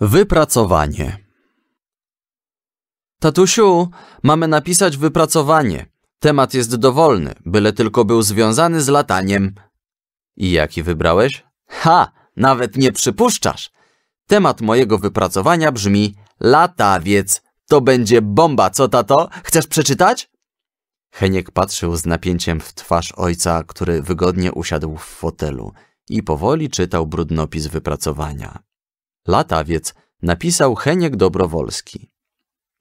Wypracowanie. Tatusiu, mamy napisać wypracowanie. Temat jest dowolny, byle tylko był związany z lataniem. I jaki wybrałeś? Ha, nawet nie przypuszczasz. Temat mojego wypracowania brzmi latawiec. To będzie bomba, co tato? Chcesz przeczytać? Heniek patrzył z napięciem w twarz ojca, który wygodnie usiadł w fotelu i powoli czytał brudnopis wypracowania. Latawiec napisał Heniek Dobrowolski.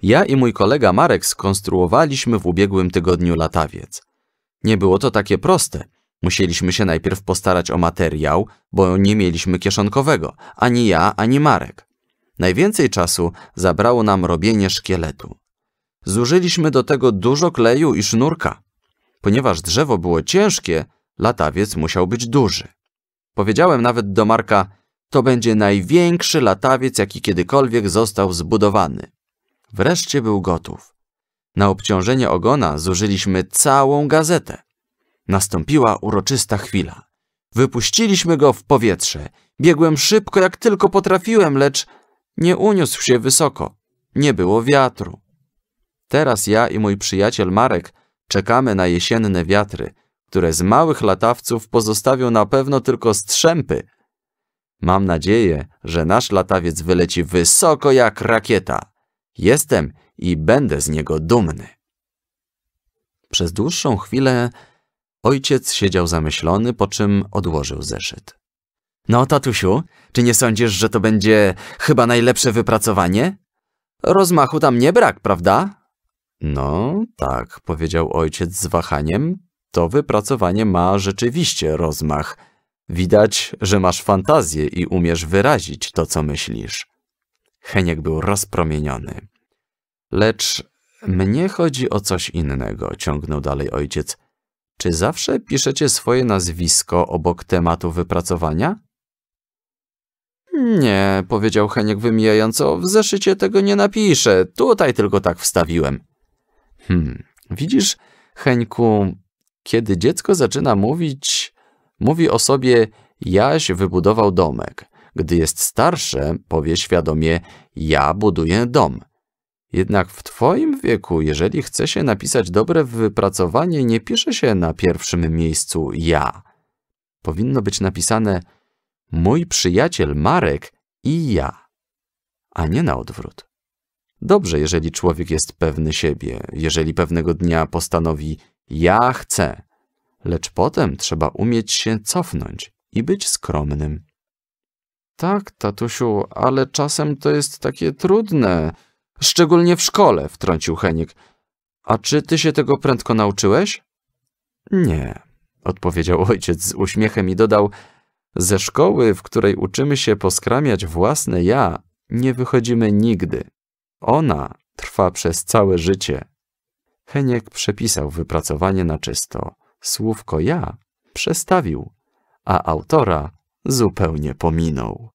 Ja i mój kolega Marek skonstruowaliśmy w ubiegłym tygodniu latawiec. Nie było to takie proste. Musieliśmy się najpierw postarać o materiał, bo nie mieliśmy kieszonkowego, ani ja, ani Marek. Najwięcej czasu zabrało nam robienie szkieletu. Zużyliśmy do tego dużo kleju i sznurka. Ponieważ drzewo było ciężkie, latawiec musiał być duży. Powiedziałem nawet do Marka, to będzie największy latawiec, jaki kiedykolwiek został zbudowany. Wreszcie był gotów. Na obciążenie ogona zużyliśmy całą gazetę. Nastąpiła uroczysta chwila. Wypuściliśmy go w powietrze. Biegłem szybko, jak tylko potrafiłem, lecz nie uniósł się wysoko. Nie było wiatru. Teraz ja i mój przyjaciel Marek czekamy na jesienne wiatry, które z małych latawców pozostawią na pewno tylko strzępy, Mam nadzieję, że nasz latawiec wyleci wysoko jak rakieta. Jestem i będę z niego dumny. Przez dłuższą chwilę ojciec siedział zamyślony, po czym odłożył zeszyt. No, tatusiu, czy nie sądzisz, że to będzie chyba najlepsze wypracowanie? Rozmachu tam nie brak, prawda? No, tak, powiedział ojciec z wahaniem. To wypracowanie ma rzeczywiście rozmach. Widać, że masz fantazję i umiesz wyrazić to, co myślisz. Heniek był rozpromieniony. Lecz mnie chodzi o coś innego, ciągnął dalej ojciec. Czy zawsze piszecie swoje nazwisko obok tematu wypracowania? Nie, powiedział Heniek wymijająco, w zeszycie tego nie napiszę, tutaj tylko tak wstawiłem. Hmm, widzisz, Henku, kiedy dziecko zaczyna mówić, Mówi o sobie, Jaś wybudował domek. Gdy jest starsze, powie świadomie, ja buduję dom. Jednak w twoim wieku, jeżeli chce się napisać dobre wypracowanie, nie pisze się na pierwszym miejscu ja. Powinno być napisane mój przyjaciel Marek i ja, a nie na odwrót. Dobrze, jeżeli człowiek jest pewny siebie, jeżeli pewnego dnia postanowi ja chcę, lecz potem trzeba umieć się cofnąć i być skromnym. Tak, tatusiu, ale czasem to jest takie trudne, szczególnie w szkole, wtrącił Henik. A czy ty się tego prędko nauczyłeś? Nie, odpowiedział ojciec z uśmiechem i dodał, ze szkoły, w której uczymy się poskramiać własne ja, nie wychodzimy nigdy. Ona trwa przez całe życie. Heniek przepisał wypracowanie na czysto. Słówko ja przestawił, a autora zupełnie pominął.